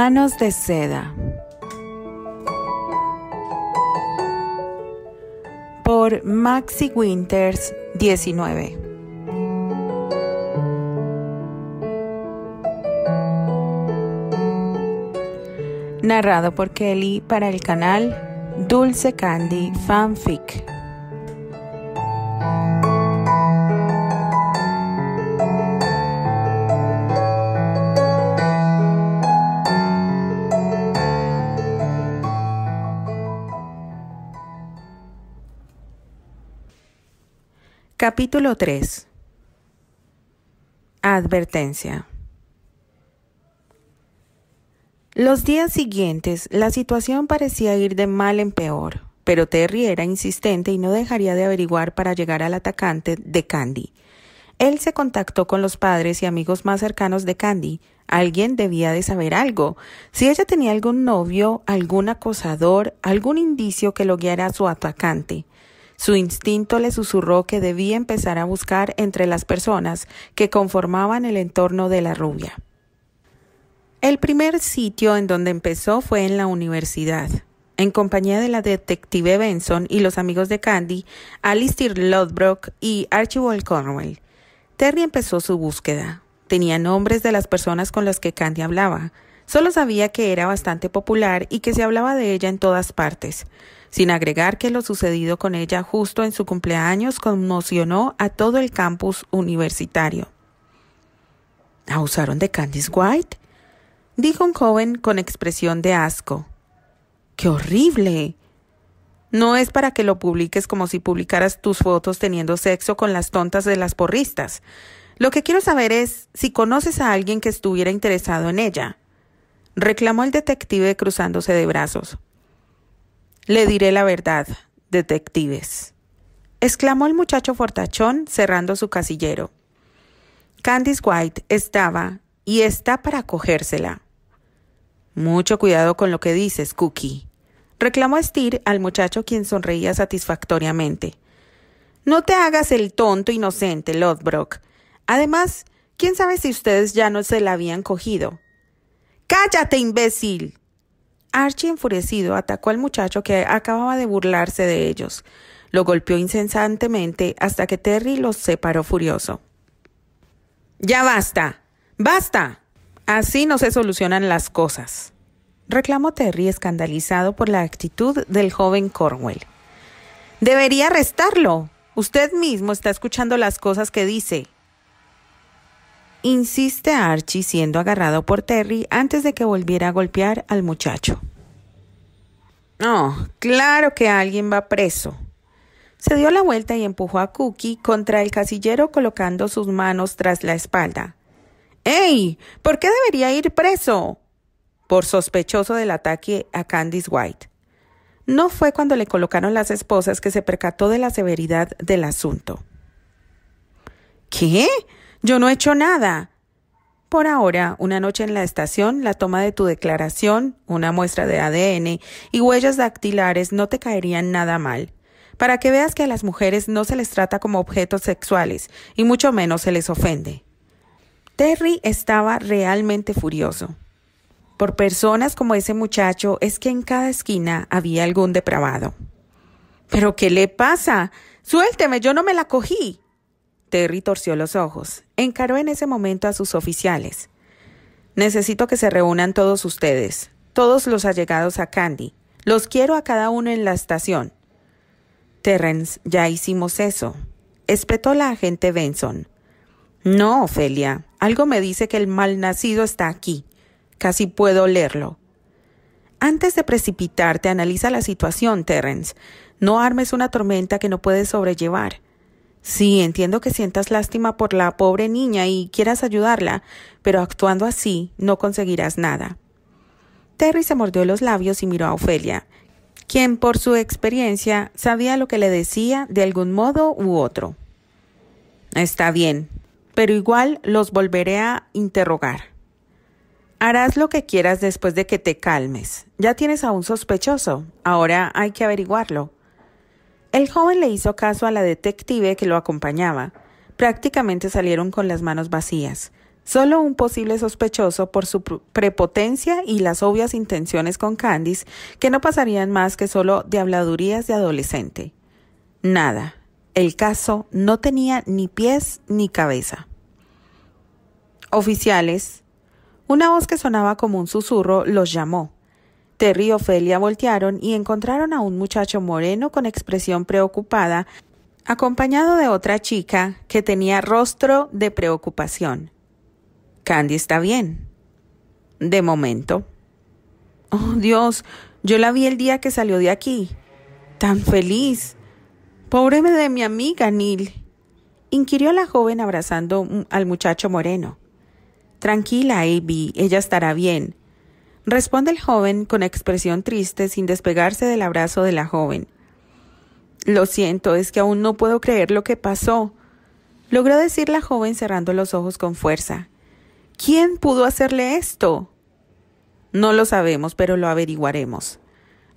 Manos de seda. Por Maxi Winters 19. Narrado por Kelly para el canal Dulce Candy Fanfic. Capítulo 3. Advertencia. Los días siguientes la situación parecía ir de mal en peor, pero Terry era insistente y no dejaría de averiguar para llegar al atacante de Candy. Él se contactó con los padres y amigos más cercanos de Candy. Alguien debía de saber algo. Si ella tenía algún novio, algún acosador, algún indicio que lo guiara a su atacante. Su instinto le susurró que debía empezar a buscar entre las personas que conformaban el entorno de la rubia. El primer sitio en donde empezó fue en la universidad. En compañía de la detective Benson y los amigos de Candy, Alistair Lodbrok y Archibald Cornwell, Terry empezó su búsqueda. Tenía nombres de las personas con las que Candy hablaba. Solo sabía que era bastante popular y que se hablaba de ella en todas partes sin agregar que lo sucedido con ella justo en su cumpleaños conmocionó a todo el campus universitario. ¿Ausaron de Candice White? dijo un joven con expresión de asco. ¡Qué horrible! No es para que lo publiques como si publicaras tus fotos teniendo sexo con las tontas de las porristas. Lo que quiero saber es si conoces a alguien que estuviera interesado en ella, reclamó el detective cruzándose de brazos. Le diré la verdad, detectives. exclamó el muchacho fortachón cerrando su casillero. Candice White estaba y está para cogérsela. Mucho cuidado con lo que dices, Cookie, reclamó Steer al muchacho quien sonreía satisfactoriamente. No te hagas el tonto inocente, Lodbrok. Además, quién sabe si ustedes ya no se la habían cogido. ¡Cállate, imbécil! Archie enfurecido atacó al muchacho que acababa de burlarse de ellos. Lo golpeó incesantemente hasta que Terry los separó furioso. Ya basta. Basta. Así no se solucionan las cosas. reclamó Terry escandalizado por la actitud del joven Cornwell. Debería arrestarlo. Usted mismo está escuchando las cosas que dice insiste Archie siendo agarrado por Terry antes de que volviera a golpear al muchacho. No, oh, claro que alguien va preso. Se dio la vuelta y empujó a Cookie contra el casillero colocando sus manos tras la espalda. ¡Ey! ¿Por qué debería ir preso? Por sospechoso del ataque a Candice White. No fue cuando le colocaron las esposas que se percató de la severidad del asunto. ¿Qué? Yo no he hecho nada. Por ahora, una noche en la estación, la toma de tu declaración, una muestra de ADN y huellas dactilares no te caerían nada mal. Para que veas que a las mujeres no se les trata como objetos sexuales y mucho menos se les ofende. Terry estaba realmente furioso. Por personas como ese muchacho es que en cada esquina había algún depravado. ¿Pero qué le pasa? Suélteme, yo no me la cogí. Terry torció los ojos. Encaró en ese momento a sus oficiales. Necesito que se reúnan todos ustedes, todos los allegados a Candy. Los quiero a cada uno en la estación. Terrence, ya hicimos eso. Espetó la agente Benson. No, Ofelia, algo me dice que el malnacido está aquí. Casi puedo leerlo. Antes de precipitarte, analiza la situación, Terrence. No armes una tormenta que no puedes sobrellevar. Sí, entiendo que sientas lástima por la pobre niña y quieras ayudarla, pero actuando así no conseguirás nada. Terry se mordió los labios y miró a Ofelia, quien por su experiencia sabía lo que le decía de algún modo u otro. Está bien, pero igual los volveré a interrogar. Harás lo que quieras después de que te calmes. Ya tienes a un sospechoso. Ahora hay que averiguarlo. El joven le hizo caso a la detective que lo acompañaba. Prácticamente salieron con las manos vacías. Solo un posible sospechoso por su prepotencia y las obvias intenciones con Candice, que no pasarían más que solo de habladurías de adolescente. Nada. El caso no tenía ni pies ni cabeza. Oficiales. Una voz que sonaba como un susurro los llamó. De río Ofelia voltearon y encontraron a un muchacho moreno con expresión preocupada, acompañado de otra chica que tenía rostro de preocupación. Candy está bien. De momento. Oh, Dios, yo la vi el día que salió de aquí. Tan feliz. Pobre de mi amiga, Neil. Inquirió la joven abrazando al muchacho moreno. Tranquila, Abby, ella estará bien. Responde el joven con expresión triste sin despegarse del abrazo de la joven. Lo siento, es que aún no puedo creer lo que pasó. Logró decir la joven cerrando los ojos con fuerza. ¿Quién pudo hacerle esto? No lo sabemos, pero lo averiguaremos.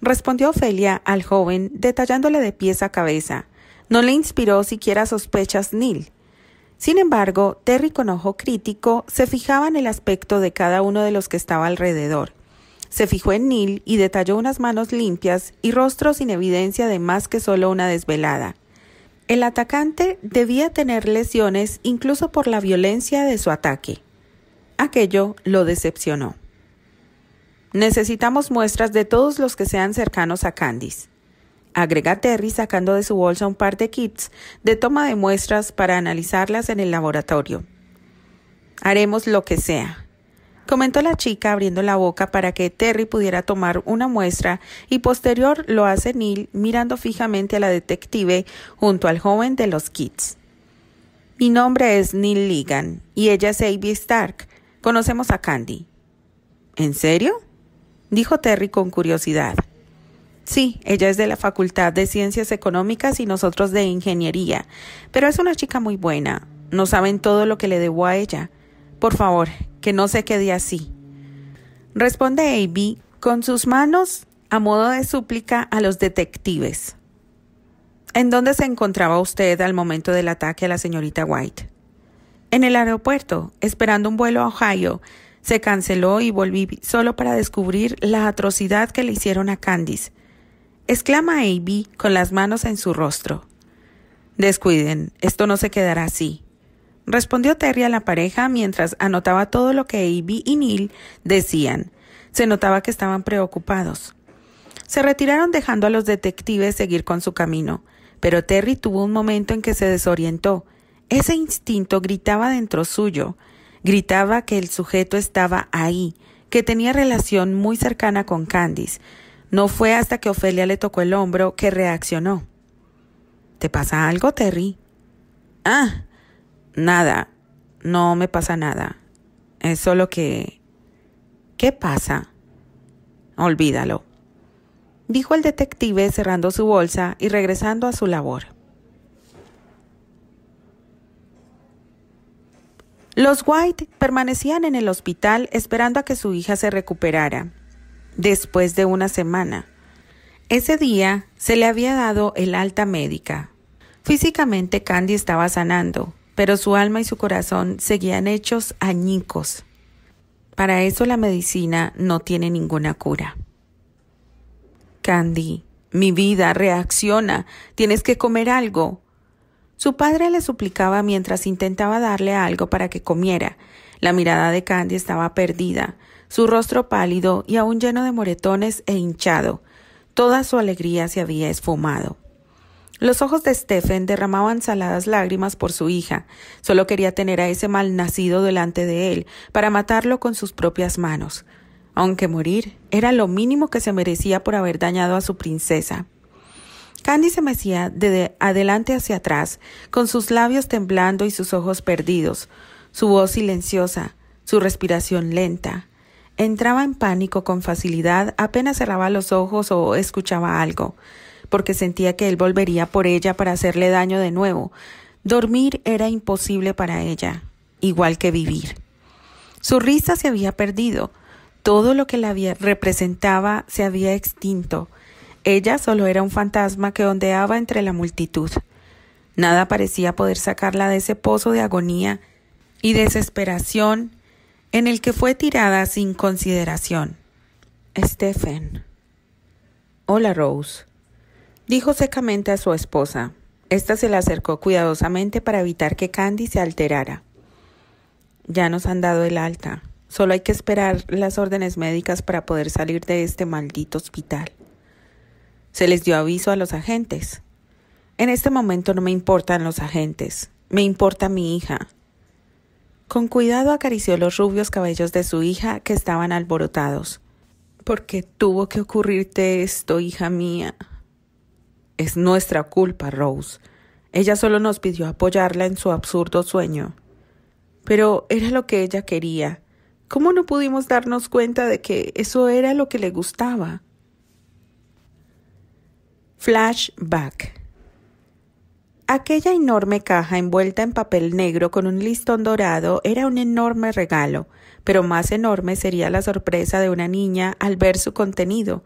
Respondió Ofelia al joven, detallándole de pies a cabeza. No le inspiró siquiera sospechas Nil. Sin embargo, Terry con ojo crítico se fijaba en el aspecto de cada uno de los que estaba alrededor. Se fijó en Neil y detalló unas manos limpias y rostro sin evidencia de más que solo una desvelada. El atacante debía tener lesiones incluso por la violencia de su ataque. Aquello lo decepcionó. Necesitamos muestras de todos los que sean cercanos a Candice. Agrega Terry sacando de su bolsa un par de kits de toma de muestras para analizarlas en el laboratorio. Haremos lo que sea, comentó la chica abriendo la boca para que Terry pudiera tomar una muestra y posterior lo hace Neil mirando fijamente a la detective junto al joven de los Kids. Mi nombre es Neil Ligan y ella es A.B. Stark. Conocemos a Candy. ¿En serio? dijo Terry con curiosidad. Sí, ella es de la Facultad de Ciencias Económicas y nosotros de Ingeniería, pero es una chica muy buena. No saben todo lo que le debo a ella. Por favor, que no se quede así. Responde Amy con sus manos a modo de súplica a los detectives. ¿En dónde se encontraba usted al momento del ataque a la señorita White? En el aeropuerto, esperando un vuelo a Ohio. Se canceló y volví solo para descubrir la atrocidad que le hicieron a Candice. Exclama Amy con las manos en su rostro. Descuiden, esto no se quedará así respondió Terry a la pareja mientras anotaba todo lo que Abby y Neil decían. Se notaba que estaban preocupados. Se retiraron dejando a los detectives seguir con su camino, pero Terry tuvo un momento en que se desorientó. Ese instinto gritaba dentro suyo, gritaba que el sujeto estaba ahí, que tenía relación muy cercana con Candice. No fue hasta que Ofelia le tocó el hombro que reaccionó. ¿Te pasa algo, Terry? Ah, nada, no me pasa nada. Es solo que... ¿Qué pasa? Olvídalo, dijo el detective cerrando su bolsa y regresando a su labor. Los White permanecían en el hospital esperando a que su hija se recuperara, después de una semana. Ese día se le había dado el alta médica. Físicamente Candy estaba sanando, pero su alma y su corazón seguían hechos añicos. Para eso la medicina no tiene ninguna cura. Candy, mi vida, reacciona, tienes que comer algo. Su padre le suplicaba mientras intentaba darle algo para que comiera. La mirada de Candy estaba perdida, su rostro pálido y aún lleno de moretones e hinchado. Toda su alegría se había esfumado. Los ojos de Stephen derramaban saladas lágrimas por su hija. Solo quería tener a ese malnacido delante de él, para matarlo con sus propias manos. Aunque morir era lo mínimo que se merecía por haber dañado a su princesa. Candy se mecía de adelante hacia atrás, con sus labios temblando y sus ojos perdidos, su voz silenciosa, su respiración lenta. Entraba en pánico con facilidad apenas cerraba los ojos o escuchaba algo porque sentía que él volvería por ella para hacerle daño de nuevo. Dormir era imposible para ella, igual que vivir. Su risa se había perdido, todo lo que la había representaba se había extinto. Ella solo era un fantasma que ondeaba entre la multitud. Nada parecía poder sacarla de ese pozo de agonía y desesperación en el que fue tirada sin consideración. Stephen. Hola, Rose. Dijo secamente a su esposa. Esta se la acercó cuidadosamente para evitar que Candy se alterara. Ya nos han dado el alta. Solo hay que esperar las órdenes médicas para poder salir de este maldito hospital. Se les dio aviso a los agentes. En este momento no me importan los agentes. Me importa mi hija. Con cuidado acarició los rubios cabellos de su hija que estaban alborotados. ¿Por qué tuvo que ocurrirte esto, hija mía? Es nuestra culpa, Rose. Ella solo nos pidió apoyarla en su absurdo sueño. Pero era lo que ella quería. ¿Cómo no pudimos darnos cuenta de que eso era lo que le gustaba? Flashback. Aquella enorme caja envuelta en papel negro con un listón dorado era un enorme regalo, pero más enorme sería la sorpresa de una niña al ver su contenido,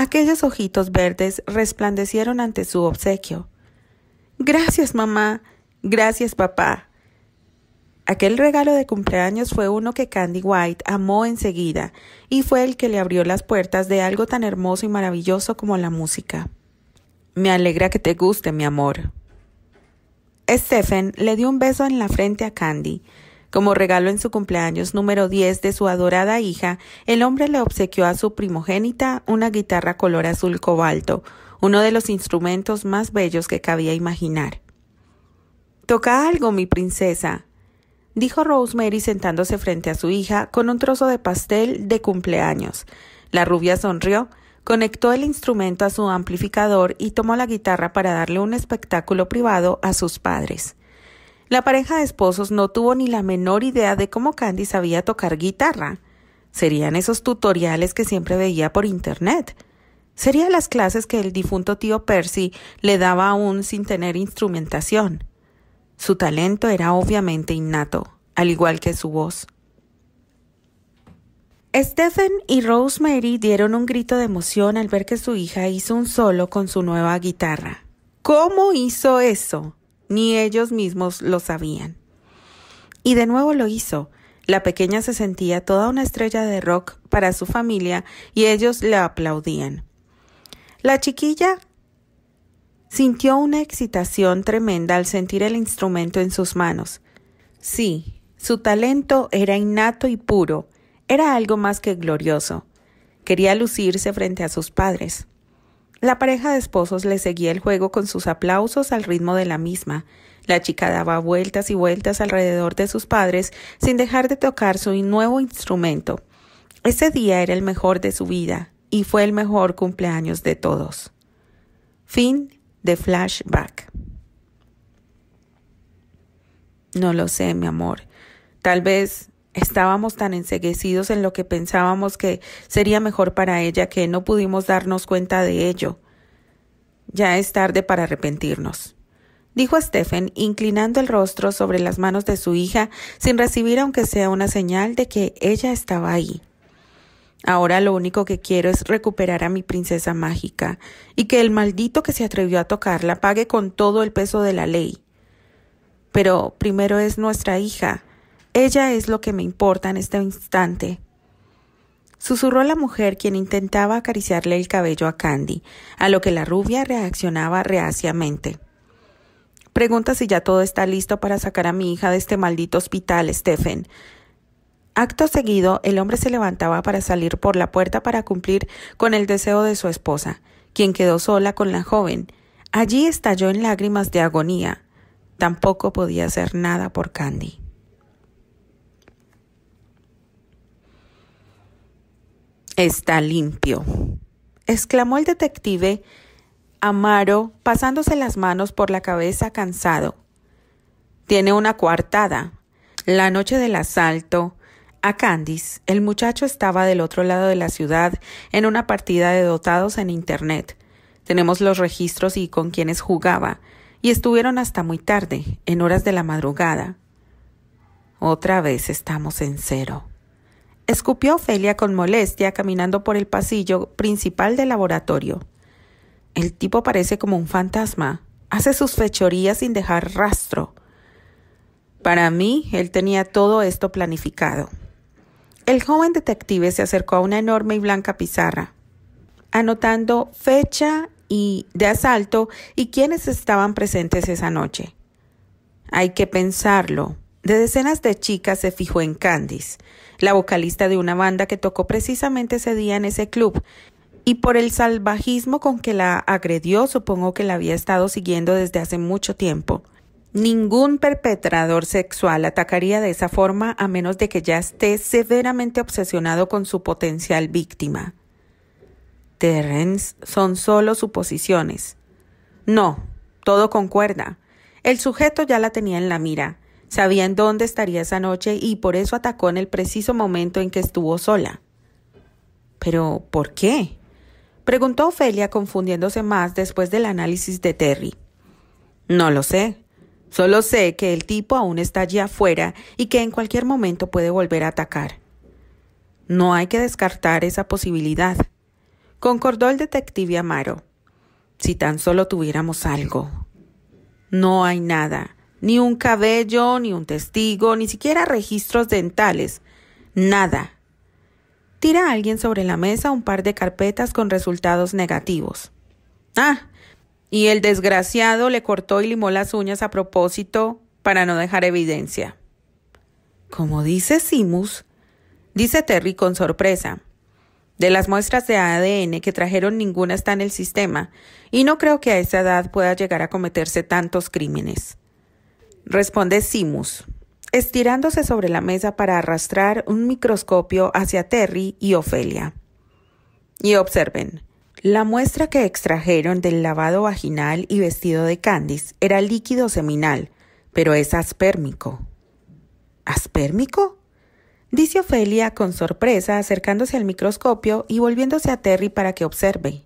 Aquellos ojitos verdes resplandecieron ante su obsequio. Gracias, mamá. Gracias, papá. Aquel regalo de cumpleaños fue uno que Candy White amó enseguida y fue el que le abrió las puertas de algo tan hermoso y maravilloso como la música. Me alegra que te guste, mi amor. Stephen le dio un beso en la frente a Candy como regalo en su cumpleaños número 10 de su adorada hija, el hombre le obsequió a su primogénita una guitarra color azul cobalto, uno de los instrumentos más bellos que cabía imaginar. Toca algo, mi princesa, dijo Rosemary sentándose frente a su hija con un trozo de pastel de cumpleaños. La rubia sonrió, conectó el instrumento a su amplificador y tomó la guitarra para darle un espectáculo privado a sus padres. La pareja de esposos no tuvo ni la menor idea de cómo Candy sabía tocar guitarra. Serían esos tutoriales que siempre veía por internet. Serían las clases que el difunto tío Percy le daba aún sin tener instrumentación. Su talento era obviamente innato, al igual que su voz. Stephen y Rosemary dieron un grito de emoción al ver que su hija hizo un solo con su nueva guitarra. ¿Cómo hizo eso? ni ellos mismos lo sabían. Y de nuevo lo hizo. La pequeña se sentía toda una estrella de rock para su familia y ellos la aplaudían. La chiquilla sintió una excitación tremenda al sentir el instrumento en sus manos. Sí, su talento era innato y puro, era algo más que glorioso. Quería lucirse frente a sus padres. La pareja de esposos le seguía el juego con sus aplausos al ritmo de la misma. La chica daba vueltas y vueltas alrededor de sus padres sin dejar de tocar su nuevo instrumento. Ese día era el mejor de su vida y fue el mejor cumpleaños de todos. Fin de flashback. No lo sé, mi amor. Tal vez estábamos tan enseguecidos en lo que pensábamos que sería mejor para ella que no pudimos darnos cuenta de ello. Ya es tarde para arrepentirnos, dijo Stephen, inclinando el rostro sobre las manos de su hija sin recibir aunque sea una señal de que ella estaba ahí. Ahora lo único que quiero es recuperar a mi princesa mágica y que el maldito que se atrevió a tocarla pague con todo el peso de la ley. Pero primero es nuestra hija, ella es lo que me importa en este instante. Susurró la mujer quien intentaba acariciarle el cabello a Candy, a lo que la rubia reaccionaba reaciamente. Pregunta si ya todo está listo para sacar a mi hija de este maldito hospital, Stephen. Acto seguido, el hombre se levantaba para salir por la puerta para cumplir con el deseo de su esposa, quien quedó sola con la joven. Allí estalló en lágrimas de agonía. Tampoco podía hacer nada por Candy. Está limpio, exclamó el detective Amaro pasándose las manos por la cabeza cansado. Tiene una coartada. La noche del asalto a Candice, el muchacho estaba del otro lado de la ciudad en una partida de dotados en Internet. Tenemos los registros y con quienes jugaba, y estuvieron hasta muy tarde, en horas de la madrugada. Otra vez estamos en cero. Escupió Ofelia con molestia caminando por el pasillo principal del laboratorio. El tipo parece como un fantasma. Hace sus fechorías sin dejar rastro. Para mí, él tenía todo esto planificado. El joven detective se acercó a una enorme y blanca pizarra, anotando fecha y de asalto y quiénes estaban presentes esa noche. Hay que pensarlo, de decenas de chicas se fijó en Candice, la vocalista de una banda que tocó precisamente ese día en ese club, y por el salvajismo con que la agredió supongo que la había estado siguiendo desde hace mucho tiempo. Ningún perpetrador sexual atacaría de esa forma a menos de que ya esté severamente obsesionado con su potencial víctima. Terrence, son solo suposiciones. No, todo concuerda. El sujeto ya la tenía en la mira. Sabían dónde estaría esa noche y por eso atacó en el preciso momento en que estuvo sola. Pero, ¿por qué? Preguntó Ofelia confundiéndose más después del análisis de Terry. No lo sé. Solo sé que el tipo aún está allí afuera y que en cualquier momento puede volver a atacar. No hay que descartar esa posibilidad, concordó el detective Amaro. Si tan solo tuviéramos algo. No hay nada. Ni un cabello, ni un testigo, ni siquiera registros dentales. Nada. Tira a alguien sobre la mesa un par de carpetas con resultados negativos. Ah, y el desgraciado le cortó y limó las uñas a propósito para no dejar evidencia. Como dice Simus, dice Terry con sorpresa. De las muestras de ADN que trajeron ninguna está en el sistema, y no creo que a esa edad pueda llegar a cometerse tantos crímenes. Responde Simus, estirándose sobre la mesa para arrastrar un microscopio hacia Terry y Ofelia. Y observen, la muestra que extrajeron del lavado vaginal y vestido de Candice era líquido seminal, pero es aspérmico. ¿Aspérmico? Dice Ofelia con sorpresa acercándose al microscopio y volviéndose a Terry para que observe.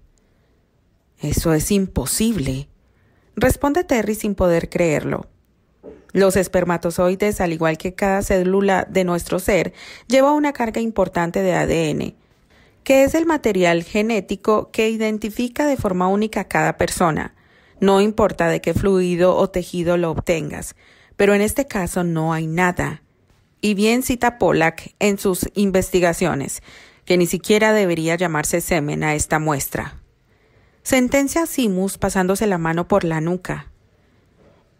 Eso es imposible. Responde Terry sin poder creerlo. Los espermatozoides, al igual que cada célula de nuestro ser, lleva una carga importante de ADN, que es el material genético que identifica de forma única a cada persona, no importa de qué fluido o tejido lo obtengas, pero en este caso no hay nada. Y bien cita Pollack en sus investigaciones, que ni siquiera debería llamarse semen a esta muestra. Sentencia Simus pasándose la mano por la nuca.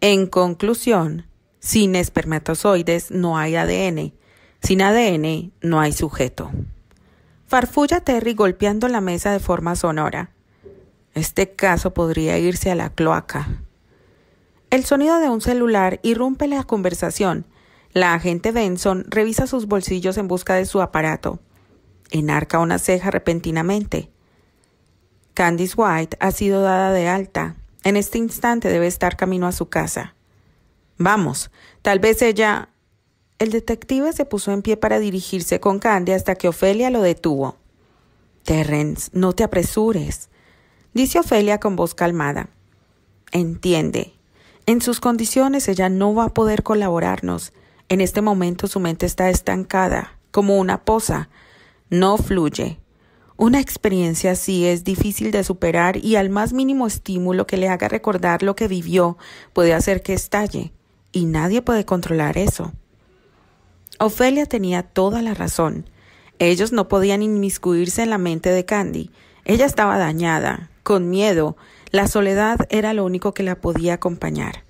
En conclusión, sin espermatozoides no hay ADN, sin ADN no hay sujeto. Farfulla Terry golpeando la mesa de forma sonora. Este caso podría irse a la cloaca. El sonido de un celular irrumpe la conversación. La agente Benson revisa sus bolsillos en busca de su aparato. Enarca una ceja repentinamente. Candice White ha sido dada de alta. En este instante debe estar camino a su casa. Vamos, tal vez ella... El detective se puso en pie para dirigirse con Candy hasta que Ofelia lo detuvo. Terrence, no te apresures, dice Ofelia con voz calmada. Entiende. En sus condiciones ella no va a poder colaborarnos. En este momento su mente está estancada, como una poza. No fluye. Una experiencia así es difícil de superar y al más mínimo estímulo que le haga recordar lo que vivió puede hacer que estalle, y nadie puede controlar eso. Ofelia tenía toda la razón. Ellos no podían inmiscuirse en la mente de Candy. Ella estaba dañada, con miedo. La soledad era lo único que la podía acompañar.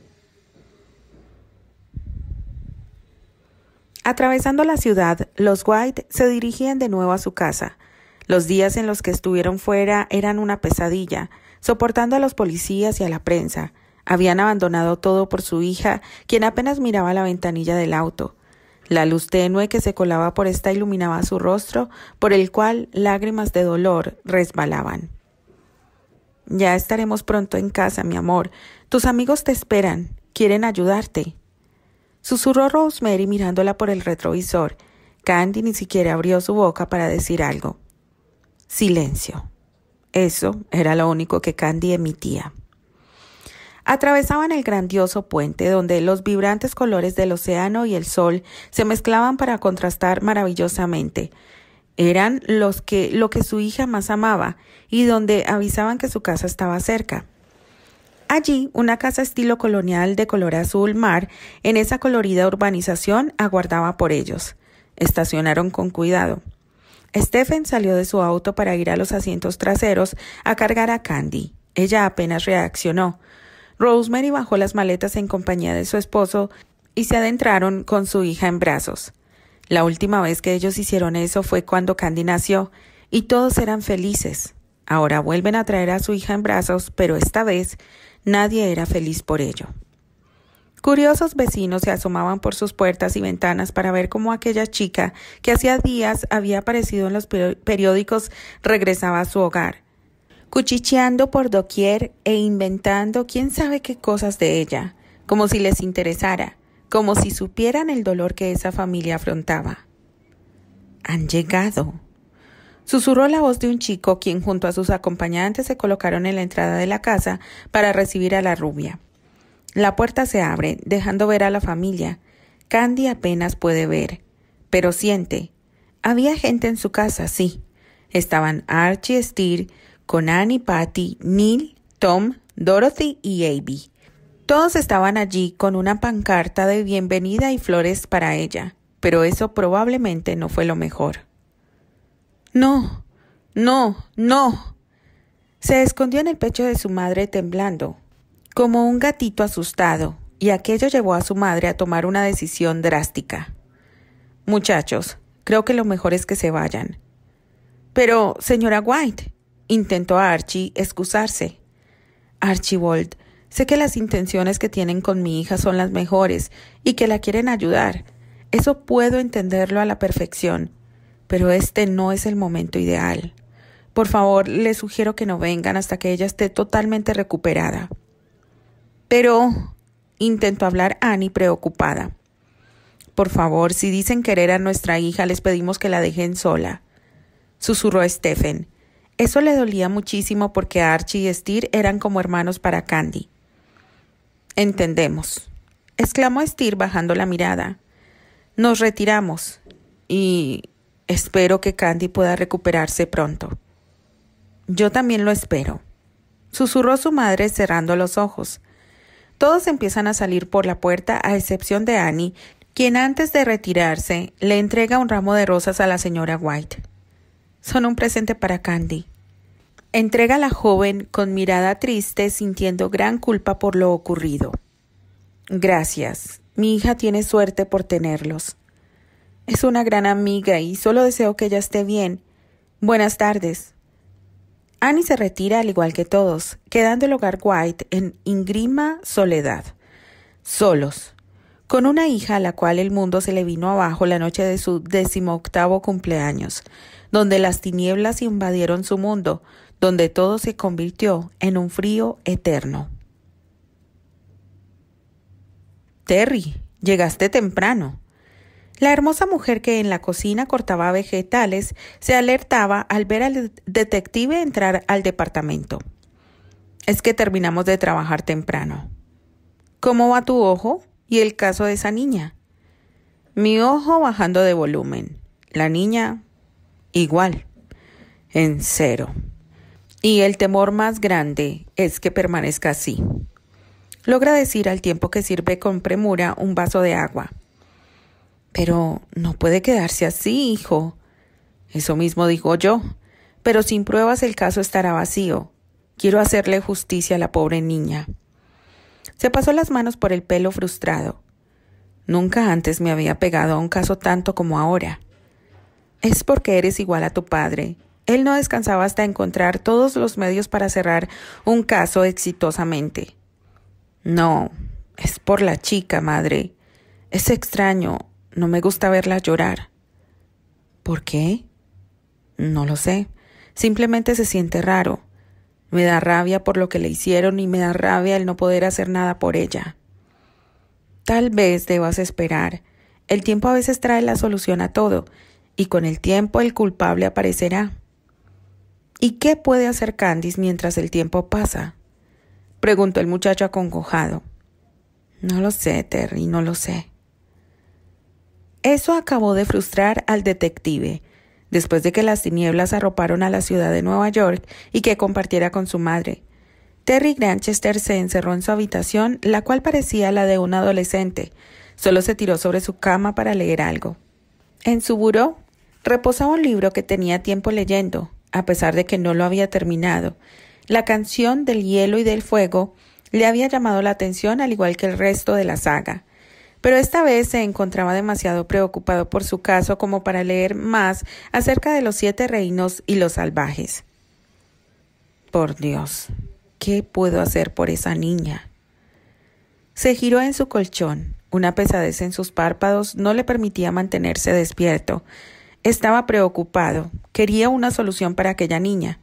Atravesando la ciudad, los White se dirigían de nuevo a su casa. Los días en los que estuvieron fuera eran una pesadilla, soportando a los policías y a la prensa. Habían abandonado todo por su hija, quien apenas miraba la ventanilla del auto. La luz tenue que se colaba por esta iluminaba su rostro, por el cual lágrimas de dolor resbalaban. Ya estaremos pronto en casa, mi amor. Tus amigos te esperan, quieren ayudarte. Susurró Rosemary mirándola por el retrovisor. Candy ni siquiera abrió su boca para decir algo. Silencio. Eso era lo único que Candy emitía. Atravesaban el grandioso puente donde los vibrantes colores del océano y el sol se mezclaban para contrastar maravillosamente. Eran los que lo que su hija más amaba y donde avisaban que su casa estaba cerca. Allí, una casa estilo colonial de color azul mar, en esa colorida urbanización, aguardaba por ellos. Estacionaron con cuidado. Stephen salió de su auto para ir a los asientos traseros a cargar a Candy. Ella apenas reaccionó. Rosemary bajó las maletas en compañía de su esposo y se adentraron con su hija en brazos. La última vez que ellos hicieron eso fue cuando Candy nació, y todos eran felices. Ahora vuelven a traer a su hija en brazos, pero esta vez nadie era feliz por ello. Curiosos vecinos se asomaban por sus puertas y ventanas para ver cómo aquella chica, que hacía días había aparecido en los periódicos, regresaba a su hogar, cuchicheando por doquier e inventando quién sabe qué cosas de ella, como si les interesara, como si supieran el dolor que esa familia afrontaba. Han llegado. Susurró la voz de un chico, quien junto a sus acompañantes se colocaron en la entrada de la casa para recibir a la rubia. La puerta se abre, dejando ver a la familia. Candy apenas puede ver, pero siente. Había gente en su casa, sí. Estaban Archie, Steer, y Patty, Neil, Tom, Dorothy y Abby. Todos estaban allí con una pancarta de bienvenida y flores para ella, pero eso probablemente no fue lo mejor. No, no, no. Se escondió en el pecho de su madre temblando como un gatito asustado, y aquello llevó a su madre a tomar una decisión drástica. Muchachos, creo que lo mejor es que se vayan. Pero, señora White, intentó Archie excusarse. Archibald, sé que las intenciones que tienen con mi hija son las mejores y que la quieren ayudar. Eso puedo entenderlo a la perfección, pero este no es el momento ideal. Por favor, le sugiero que no vengan hasta que ella esté totalmente recuperada. Pero intentó hablar Annie preocupada. Por favor, si dicen querer a nuestra hija, les pedimos que la dejen sola. Susurró Stephen. Eso le dolía muchísimo porque Archie y Steer eran como hermanos para Candy. Entendemos, exclamó Steer bajando la mirada. Nos retiramos y espero que Candy pueda recuperarse pronto. Yo también lo espero, susurró su madre cerrando los ojos. Todos empiezan a salir por la puerta a excepción de Annie, quien antes de retirarse le entrega un ramo de rosas a la señora White. Son un presente para Candy. Entrega a la joven con mirada triste, sintiendo gran culpa por lo ocurrido. Gracias. Mi hija tiene suerte por tenerlos. Es una gran amiga y solo deseo que ella esté bien. Buenas tardes. Annie se retira al igual que todos, quedando el hogar White en ingrima soledad, solos, con una hija a la cual el mundo se le vino abajo la noche de su decimoctavo cumpleaños, donde las tinieblas invadieron su mundo, donde todo se convirtió en un frío eterno. Terry, llegaste temprano, la hermosa mujer que en la cocina cortaba vegetales se alertaba al ver al detective entrar al departamento. Es que terminamos de trabajar temprano. ¿Cómo va tu ojo y el caso de esa niña? Mi ojo bajando de volumen. La niña igual. En cero. Y el temor más grande es que permanezca así. Logra decir al tiempo que sirve con premura un vaso de agua. Pero no puede quedarse así, hijo. Eso mismo digo yo. Pero sin pruebas el caso estará vacío. Quiero hacerle justicia a la pobre niña. Se pasó las manos por el pelo frustrado. Nunca antes me había pegado a un caso tanto como ahora. Es porque eres igual a tu padre. Él no descansaba hasta encontrar todos los medios para cerrar un caso exitosamente. No, es por la chica, madre. Es extraño, no me gusta verla llorar. ¿Por qué? No lo sé. Simplemente se siente raro. Me da rabia por lo que le hicieron y me da rabia el no poder hacer nada por ella. Tal vez debas esperar. El tiempo a veces trae la solución a todo, y con el tiempo el culpable aparecerá. ¿Y qué puede hacer Candice mientras el tiempo pasa? preguntó el muchacho acongojado. No lo sé, Terry, no lo sé. Eso acabó de frustrar al detective, después de que las tinieblas arroparon a la ciudad de Nueva York y que compartiera con su madre. Terry Granchester se encerró en su habitación, la cual parecía la de un adolescente. Solo se tiró sobre su cama para leer algo. En su buró reposaba un libro que tenía tiempo leyendo, a pesar de que no lo había terminado. La canción del hielo y del fuego le había llamado la atención al igual que el resto de la saga pero esta vez se encontraba demasiado preocupado por su caso como para leer más acerca de los siete reinos y los salvajes. Por Dios, ¿qué puedo hacer por esa niña? Se giró en su colchón. Una pesadez en sus párpados no le permitía mantenerse despierto. Estaba preocupado. Quería una solución para aquella niña.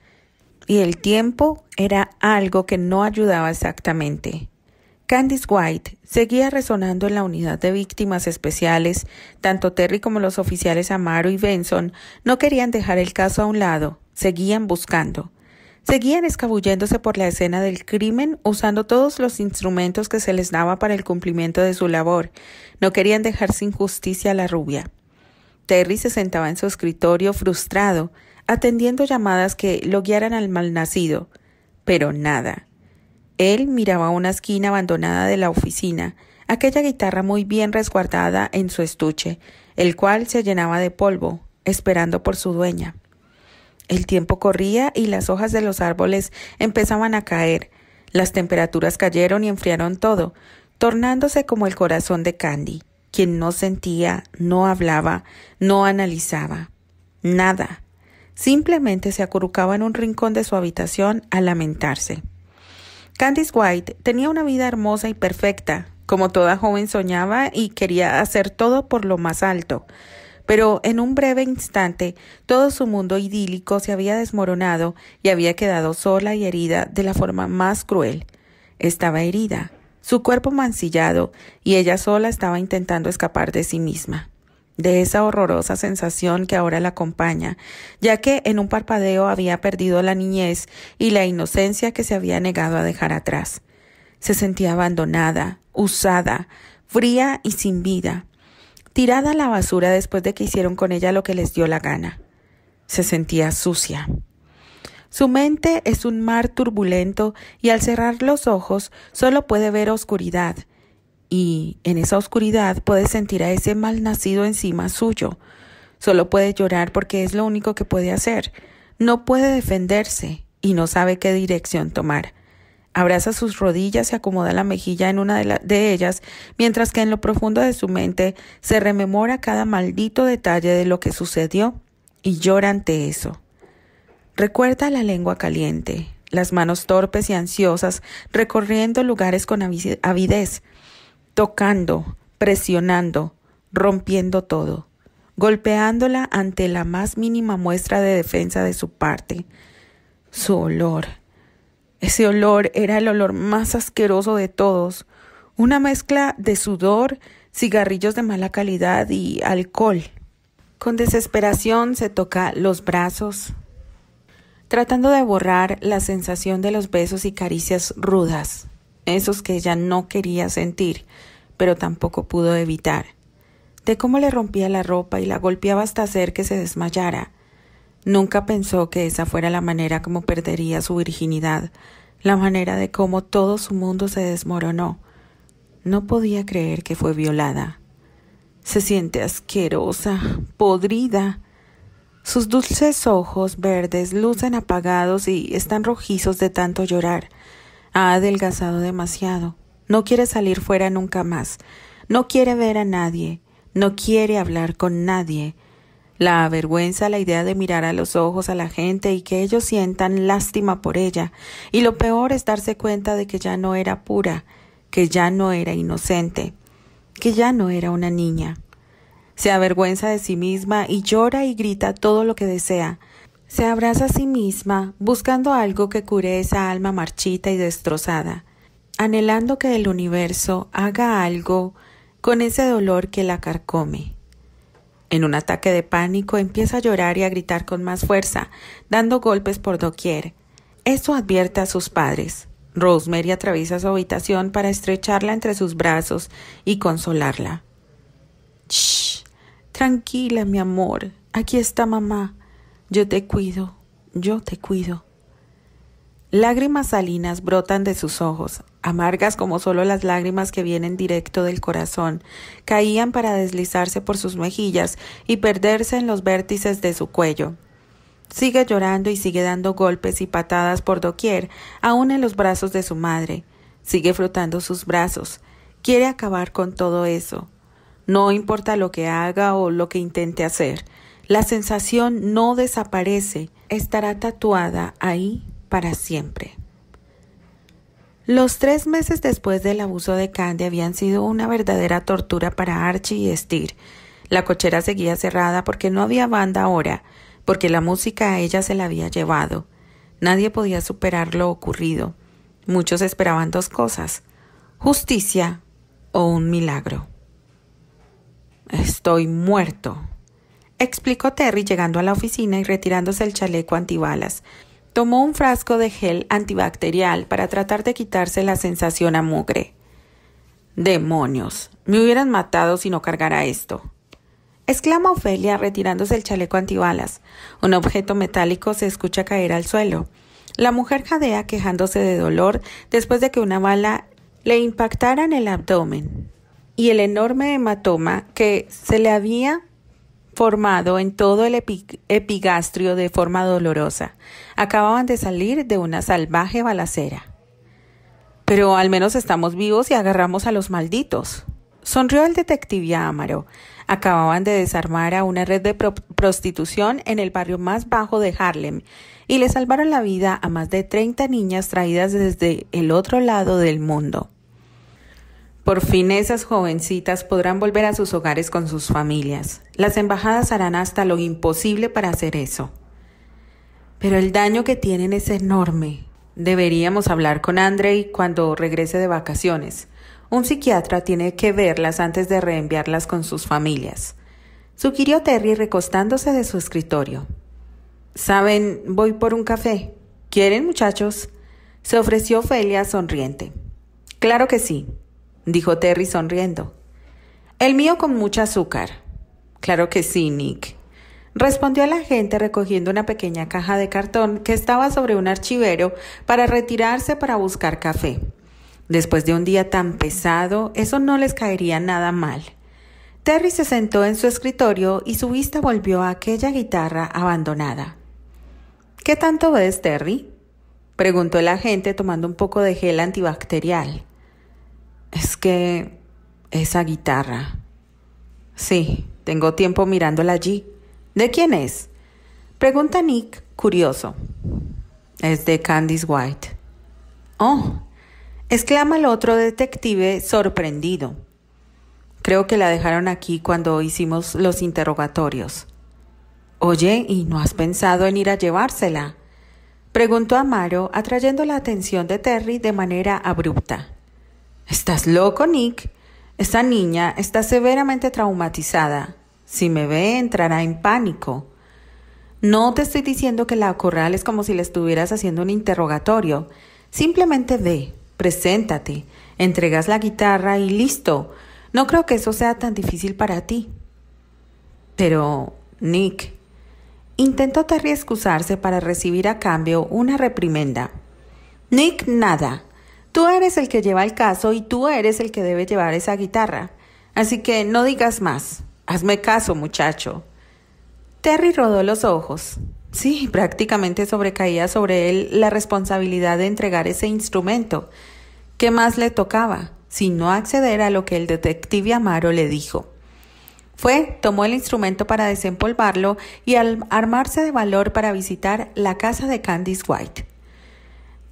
Y el tiempo era algo que no ayudaba exactamente. Candice White seguía resonando en la unidad de víctimas especiales. Tanto Terry como los oficiales Amaro y Benson no querían dejar el caso a un lado, seguían buscando. Seguían escabulléndose por la escena del crimen usando todos los instrumentos que se les daba para el cumplimiento de su labor. No querían dejar sin justicia a la rubia. Terry se sentaba en su escritorio frustrado, atendiendo llamadas que lo guiaran al malnacido. Pero nada. Él miraba una esquina abandonada de la oficina, aquella guitarra muy bien resguardada en su estuche, el cual se llenaba de polvo, esperando por su dueña. El tiempo corría y las hojas de los árboles empezaban a caer. Las temperaturas cayeron y enfriaron todo, tornándose como el corazón de Candy, quien no sentía, no hablaba, no analizaba. Nada. Simplemente se acurrucaba en un rincón de su habitación a lamentarse. Candice White tenía una vida hermosa y perfecta, como toda joven soñaba y quería hacer todo por lo más alto. Pero en un breve instante todo su mundo idílico se había desmoronado y había quedado sola y herida de la forma más cruel. Estaba herida, su cuerpo mancillado, y ella sola estaba intentando escapar de sí misma de esa horrorosa sensación que ahora la acompaña, ya que en un parpadeo había perdido la niñez y la inocencia que se había negado a dejar atrás. Se sentía abandonada, usada, fría y sin vida, tirada a la basura después de que hicieron con ella lo que les dio la gana. Se sentía sucia. Su mente es un mar turbulento y al cerrar los ojos solo puede ver oscuridad, y en esa oscuridad puede sentir a ese mal nacido encima suyo. Solo puede llorar porque es lo único que puede hacer. No puede defenderse y no sabe qué dirección tomar. Abraza sus rodillas y acomoda la mejilla en una de, de ellas, mientras que en lo profundo de su mente se rememora cada maldito detalle de lo que sucedió y llora ante eso. Recuerda la lengua caliente, las manos torpes y ansiosas recorriendo lugares con avidez, tocando, presionando, rompiendo todo, golpeándola ante la más mínima muestra de defensa de su parte. Su olor. Ese olor era el olor más asqueroso de todos, una mezcla de sudor, cigarrillos de mala calidad y alcohol. Con desesperación se toca los brazos, tratando de borrar la sensación de los besos y caricias rudas esos que ella no quería sentir, pero tampoco pudo evitar, de cómo le rompía la ropa y la golpeaba hasta hacer que se desmayara. Nunca pensó que esa fuera la manera como perdería su virginidad, la manera de cómo todo su mundo se desmoronó. No podía creer que fue violada. Se siente asquerosa, podrida. Sus dulces ojos verdes lucen apagados y están rojizos de tanto llorar. Ha adelgazado demasiado. No quiere salir fuera nunca más. No quiere ver a nadie. No quiere hablar con nadie. La avergüenza la idea de mirar a los ojos a la gente y que ellos sientan lástima por ella. Y lo peor es darse cuenta de que ya no era pura, que ya no era inocente, que ya no era una niña. Se avergüenza de sí misma y llora y grita todo lo que desea, se abraza a sí misma, buscando algo que cure esa alma marchita y destrozada, anhelando que el universo haga algo con ese dolor que la carcome. En un ataque de pánico empieza a llorar y a gritar con más fuerza, dando golpes por doquier. Esto advierte a sus padres. Rosemary atraviesa su habitación para estrecharla entre sus brazos y consolarla. Shh, tranquila, mi amor, aquí está mamá. Yo te cuido, yo te cuido. Lágrimas salinas brotan de sus ojos, amargas como solo las lágrimas que vienen directo del corazón, caían para deslizarse por sus mejillas y perderse en los vértices de su cuello. Sigue llorando y sigue dando golpes y patadas por doquier, aún en los brazos de su madre. Sigue frotando sus brazos. Quiere acabar con todo eso. No importa lo que haga o lo que intente hacer. La sensación no desaparece, estará tatuada ahí para siempre. Los tres meses después del abuso de Candy habían sido una verdadera tortura para Archie y Steer. La cochera seguía cerrada porque no había banda ahora, porque la música a ella se la había llevado. Nadie podía superar lo ocurrido. Muchos esperaban dos cosas, justicia o un milagro. Estoy muerto, explicó Terry llegando a la oficina y retirándose el chaleco antibalas. Tomó un frasco de gel antibacterial para tratar de quitarse la sensación a mugre. Demonios. Me hubieran matado si no cargara esto. exclama Ofelia retirándose el chaleco antibalas. Un objeto metálico se escucha caer al suelo. La mujer jadea quejándose de dolor después de que una bala le impactara en el abdomen y el enorme hematoma que se le había formado en todo el epigastrio de forma dolorosa. Acababan de salir de una salvaje balacera. Pero al menos estamos vivos y agarramos a los malditos. Sonrió el detective Amaro. Acababan de desarmar a una red de prostitución en el barrio más bajo de Harlem y le salvaron la vida a más de 30 niñas traídas desde el otro lado del mundo. Por fin esas jovencitas podrán volver a sus hogares con sus familias. Las embajadas harán hasta lo imposible para hacer eso. Pero el daño que tienen es enorme. Deberíamos hablar con Andrei cuando regrese de vacaciones. Un psiquiatra tiene que verlas antes de reenviarlas con sus familias. Sugirió Terry recostándose de su escritorio. Saben, voy por un café. ¿Quieren, muchachos? Se ofreció Felia sonriente. Claro que sí, dijo Terry sonriendo. El mío con mucho azúcar. Claro que sí, Nick. Respondió la gente recogiendo una pequeña caja de cartón que estaba sobre un archivero para retirarse para buscar café. Después de un día tan pesado, eso no les caería nada mal. Terry se sentó en su escritorio y su vista volvió a aquella guitarra abandonada. ¿Qué tanto ves, Terry? preguntó el agente tomando un poco de gel antibacterial. Es que esa guitarra. Sí, tengo tiempo mirándola allí. ¿De quién es? Pregunta Nick, curioso. Es de Candice White. Oh, exclama el otro detective sorprendido. Creo que la dejaron aquí cuando hicimos los interrogatorios. Oye, ¿y no has pensado en ir a llevársela? Preguntó Amaro, atrayendo la atención de Terry de manera abrupta. ¿Estás loco, Nick? Esta niña está severamente traumatizada. Si me ve, entrará en pánico. No te estoy diciendo que la acorrales como si le estuvieras haciendo un interrogatorio. Simplemente ve, preséntate, entregas la guitarra y listo. No creo que eso sea tan difícil para ti. Pero, Nick, intentó Terry excusarse para recibir a cambio una reprimenda. Nick nada, Tú eres el que lleva el caso y tú eres el que debe llevar esa guitarra. Así que no digas más. Hazme caso, muchacho. Terry rodó los ojos. Sí, prácticamente sobrecaía sobre él la responsabilidad de entregar ese instrumento. ¿Qué más le tocaba? Si no acceder a lo que el detective Amaro le dijo. Fue, tomó el instrumento para desempolvarlo y al armarse de valor para visitar la casa de Candice White.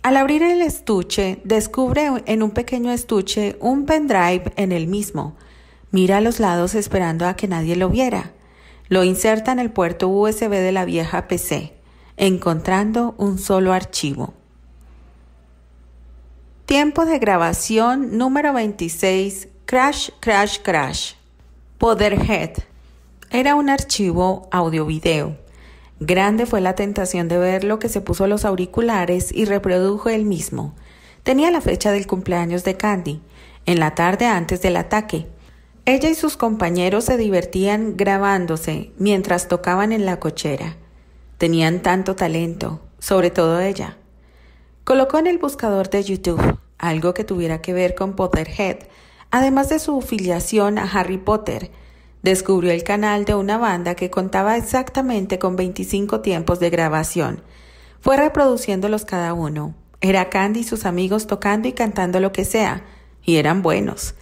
Al abrir el estuche, descubre en un pequeño estuche un pendrive en el mismo. Mira a los lados esperando a que nadie lo viera. Lo inserta en el puerto USB de la vieja PC, encontrando un solo archivo. Tiempo de grabación número 26, Crash, Crash, Crash. Poderhead. Era un archivo audio-video Grande fue la tentación de ver lo que se puso los auriculares y reprodujo él mismo. Tenía la fecha del cumpleaños de Candy, en la tarde antes del ataque. Ella y sus compañeros se divertían grabándose mientras tocaban en la cochera. Tenían tanto talento, sobre todo ella. Colocó en el buscador de YouTube algo que tuviera que ver con Potterhead, además de su filiación a Harry Potter, descubrió el canal de una banda que contaba exactamente con 25 tiempos de grabación. Fue reproduciéndolos cada uno. Era Candy y sus amigos tocando y cantando lo que sea, y eran buenos.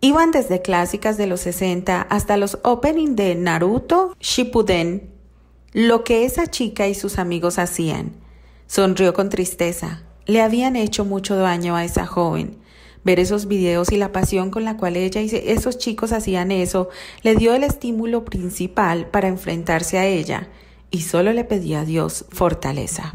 Iban desde clásicas de los 60 hasta los opening de Naruto Shippuden, lo que esa chica y sus amigos hacían. Sonrió con tristeza. Le habían hecho mucho daño a esa joven ver esos videos y la pasión con la cual ella y esos chicos hacían eso, le dio el estímulo principal para enfrentarse a ella y solo le pedía a Dios fortaleza.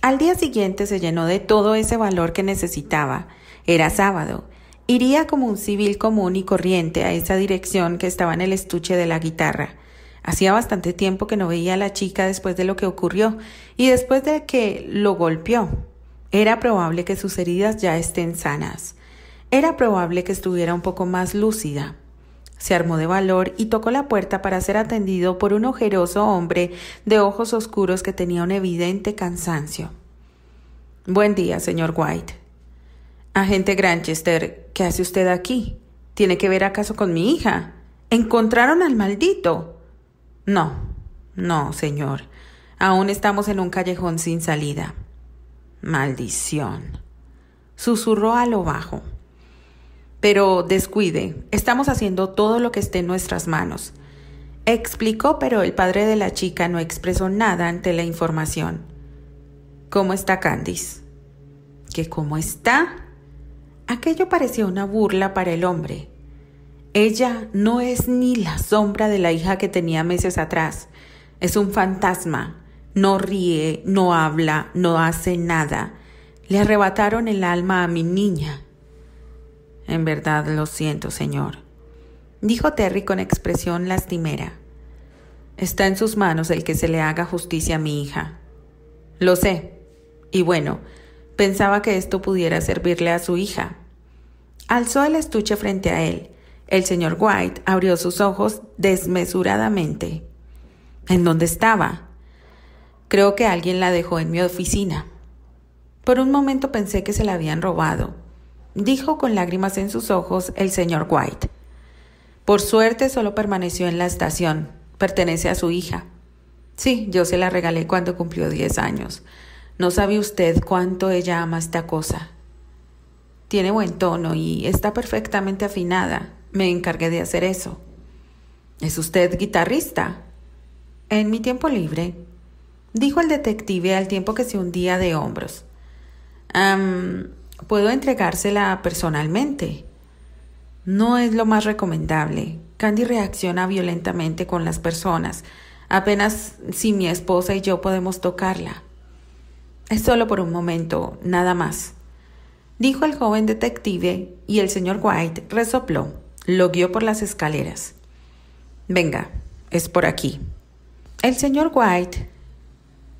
Al día siguiente se llenó de todo ese valor que necesitaba. Era sábado. Iría como un civil común y corriente a esa dirección que estaba en el estuche de la guitarra. Hacía bastante tiempo que no veía a la chica después de lo que ocurrió y después de que lo golpeó. Era probable que sus heridas ya estén sanas. Era probable que estuviera un poco más lúcida. Se armó de valor y tocó la puerta para ser atendido por un ojeroso hombre de ojos oscuros que tenía un evidente cansancio. Buen día, señor White. Agente Granchester, ¿qué hace usted aquí? ¿Tiene que ver acaso con mi hija? ¿Encontraron al maldito? No, no, señor. Aún estamos en un callejón sin salida. Maldición. Susurró a lo bajo. Pero descuide, estamos haciendo todo lo que esté en nuestras manos. Explicó, pero el padre de la chica no expresó nada ante la información. ¿Cómo está Candice? —¿Qué cómo está? Aquello parecía una burla para el hombre. Ella no es ni la sombra de la hija que tenía meses atrás. Es un fantasma no ríe, no habla, no hace nada. Le arrebataron el alma a mi niña. En verdad lo siento, Señor, dijo Terry con expresión lastimera. Está en sus manos el que se le haga justicia a mi hija. Lo sé. Y bueno, pensaba que esto pudiera servirle a su hija. Alzó el estuche frente a él. El señor White abrió sus ojos desmesuradamente. ¿En dónde estaba? Creo que alguien la dejó en mi oficina. Por un momento pensé que se la habían robado, dijo con lágrimas en sus ojos el señor White. Por suerte solo permaneció en la estación. Pertenece a su hija. Sí, yo se la regalé cuando cumplió diez años. No sabe usted cuánto ella ama esta cosa. Tiene buen tono y está perfectamente afinada. Me encargué de hacer eso. ¿Es usted guitarrista? En mi tiempo libre, dijo el detective al tiempo que se hundía de hombros. puedo entregársela personalmente. No es lo más recomendable. Candy reacciona violentamente con las personas, apenas si mi esposa y yo podemos tocarla. Es solo por un momento, nada más. Dijo el joven detective y el señor White resopló, lo guió por las escaleras. Venga, es por aquí. El señor White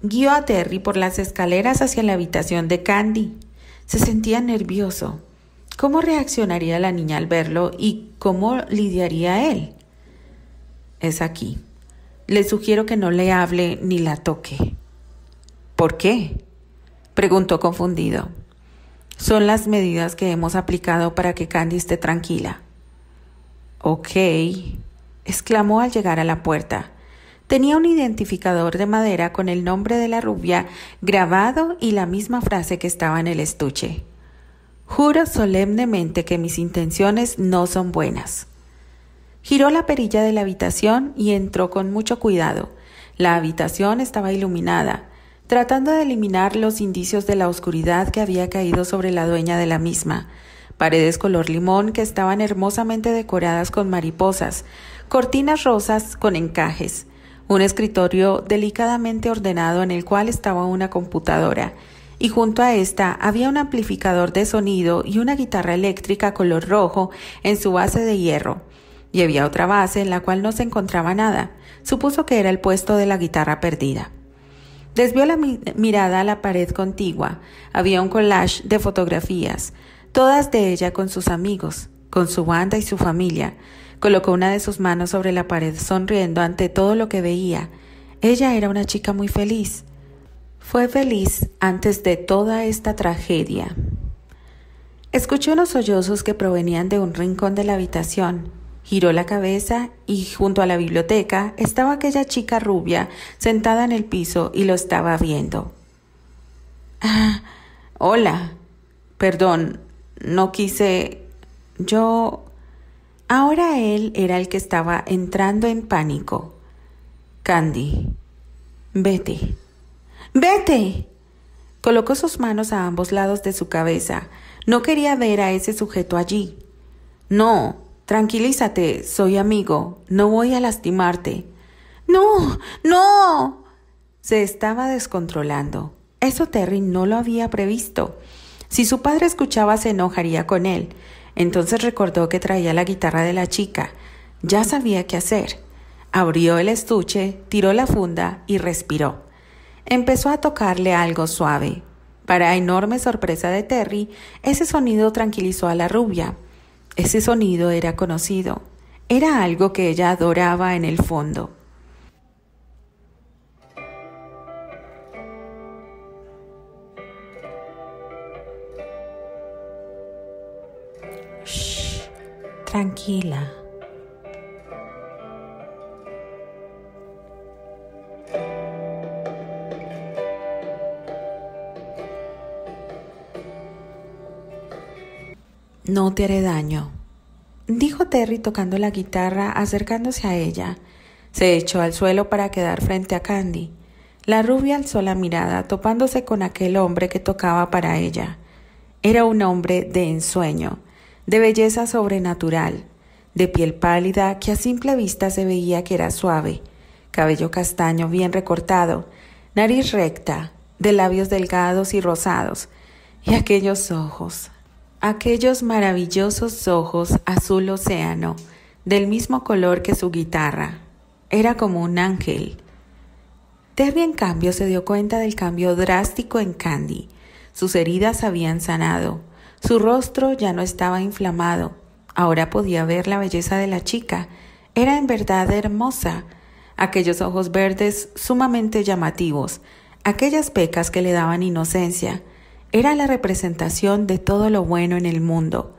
Guió a Terry por las escaleras hacia la habitación de Candy. Se sentía nervioso. ¿Cómo reaccionaría la niña al verlo y cómo lidiaría él? Es aquí. Le sugiero que no le hable ni la toque. ¿Por qué? preguntó confundido. Son las medidas que hemos aplicado para que Candy esté tranquila. Ok, exclamó al llegar a la puerta. Tenía un identificador de madera con el nombre de la rubia grabado y la misma frase que estaba en el estuche. Juro solemnemente que mis intenciones no son buenas. Giró la perilla de la habitación y entró con mucho cuidado. La habitación estaba iluminada, tratando de eliminar los indicios de la oscuridad que había caído sobre la dueña de la misma. Paredes color limón que estaban hermosamente decoradas con mariposas, cortinas rosas con encajes, un escritorio delicadamente ordenado en el cual estaba una computadora, y junto a esta había un amplificador de sonido y una guitarra eléctrica color rojo en su base de hierro. Y había otra base en la cual no se encontraba nada. Supuso que era el puesto de la guitarra perdida. Desvió la mirada a la pared contigua. Había un collage de fotografías, todas de ella con sus amigos, con su banda y su familia. Colocó una de sus manos sobre la pared sonriendo ante todo lo que veía. Ella era una chica muy feliz. Fue feliz antes de toda esta tragedia. Escuchó unos sollozos que provenían de un rincón de la habitación. Giró la cabeza y junto a la biblioteca estaba aquella chica rubia sentada en el piso y lo estaba viendo. Ah, hola. Perdón, no quise. Yo. Ahora él era el que estaba entrando en pánico. Candy, vete, vete. Colocó sus manos a ambos lados de su cabeza. No quería ver a ese sujeto allí. No, tranquilízate, soy amigo, no voy a lastimarte. No, no. Se estaba descontrolando. Eso Terry no lo había previsto. Si su padre escuchaba se enojaría con él. Entonces recordó que traía la guitarra de la chica. Ya sabía qué hacer. Abrió el estuche, tiró la funda y respiró. Empezó a tocarle algo suave. Para enorme sorpresa de Terry, ese sonido tranquilizó a la rubia. Ese sonido era conocido. Era algo que ella adoraba en el fondo. tranquila. No te haré daño, dijo Terry tocando la guitarra acercándose a ella. Se echó al suelo para quedar frente a Candy. La rubia alzó la mirada topándose con aquel hombre que tocaba para ella. Era un hombre de ensueño, de belleza sobrenatural, de piel pálida que a simple vista se veía que era suave, cabello castaño bien recortado, nariz recta, de labios delgados y rosados, y aquellos ojos, aquellos maravillosos ojos azul océano, del mismo color que su guitarra. Era como un ángel. Terry, en cambio, se dio cuenta del cambio drástico en Candy. Sus heridas habían sanado, su rostro ya no estaba inflamado. Ahora podía ver la belleza de la chica. Era en verdad hermosa. Aquellos ojos verdes sumamente llamativos, aquellas pecas que le daban inocencia, era la representación de todo lo bueno en el mundo.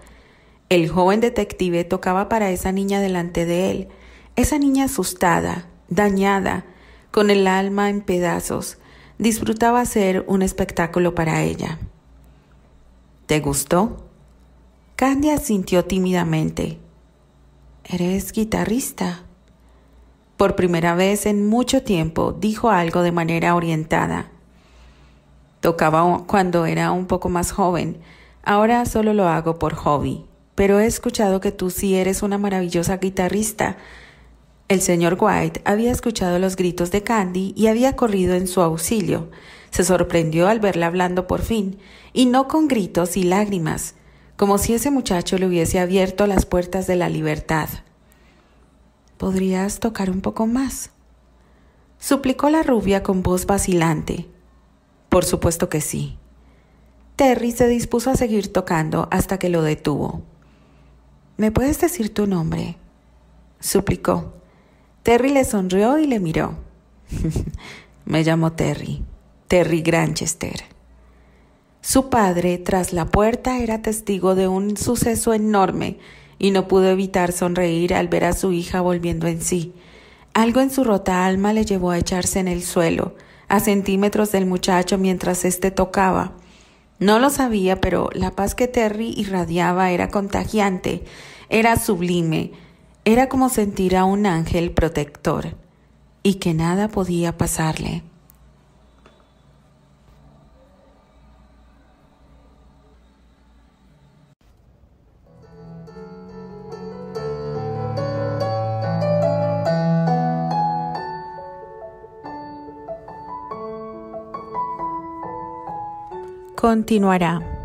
El joven detective tocaba para esa niña delante de él, esa niña asustada, dañada, con el alma en pedazos, disfrutaba ser un espectáculo para ella. ¿Te gustó? Candy asintió tímidamente. ¿Eres guitarrista? Por primera vez en mucho tiempo dijo algo de manera orientada. Tocaba cuando era un poco más joven. Ahora solo lo hago por hobby. Pero he escuchado que tú sí eres una maravillosa guitarrista. El señor White había escuchado los gritos de Candy y había corrido en su auxilio. Se sorprendió al verla hablando por fin, y no con gritos y lágrimas, como si ese muchacho le hubiese abierto las puertas de la libertad. ¿Podrías tocar un poco más? suplicó la rubia con voz vacilante. Por supuesto que sí. Terry se dispuso a seguir tocando hasta que lo detuvo. ¿Me puedes decir tu nombre? suplicó. Terry le sonrió y le miró. Me llamo Terry. Terry Granchester. Su padre, tras la puerta, era testigo de un suceso enorme y no pudo evitar sonreír al ver a su hija volviendo en sí. Algo en su rota alma le llevó a echarse en el suelo, a centímetros del muchacho mientras éste tocaba. No lo sabía, pero la paz que Terry irradiaba era contagiante, era sublime, era como sentir a un ángel protector, y que nada podía pasarle. continuará.